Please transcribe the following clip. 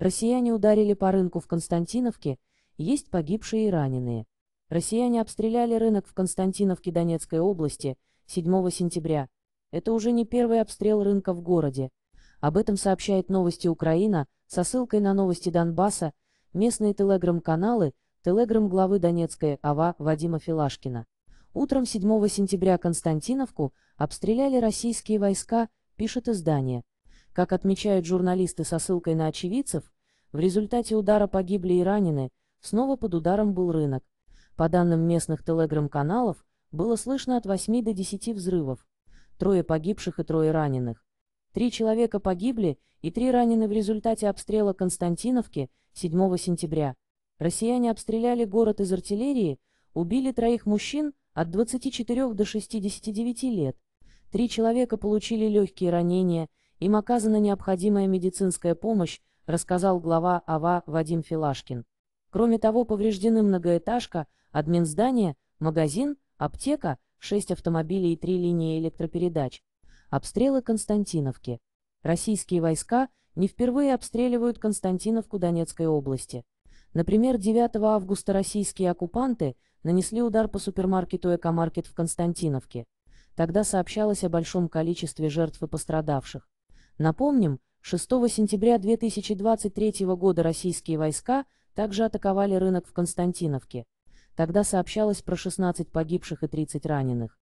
Россияне ударили по рынку в Константиновке, есть погибшие и раненые. Россияне обстреляли рынок в Константиновке Донецкой области 7 сентября. Это уже не первый обстрел рынка в городе. Об этом сообщает новости Украина со ссылкой на новости Донбасса, местные телеграм-каналы, телеграм главы Донецкой АВА Вадима Филашкина. Утром 7 сентября Константиновку обстреляли российские войска, пишет издание. Как отмечают журналисты со ссылкой на очевидцев, в результате удара погибли и ранены, снова под ударом был рынок. По данным местных телеграм-каналов, было слышно от 8 до 10 взрывов, трое погибших и трое раненых. Три человека погибли и три ранены в результате обстрела Константиновки 7 сентября. Россияне обстреляли город из артиллерии, убили троих мужчин от 24 до 69 лет. Три человека получили легкие ранения – им оказана необходимая медицинская помощь, рассказал глава АВА Вадим Филашкин. Кроме того, повреждены многоэтажка, админ здания, магазин, аптека, 6 автомобилей и 3 линии электропередач. Обстрелы Константиновки. Российские войска не впервые обстреливают Константиновку Донецкой области. Например, 9 августа российские оккупанты нанесли удар по супермаркету «Экомаркет» в Константиновке. Тогда сообщалось о большом количестве жертв и пострадавших. Напомним, 6 сентября 2023 года российские войска также атаковали рынок в Константиновке. Тогда сообщалось про 16 погибших и 30 раненых.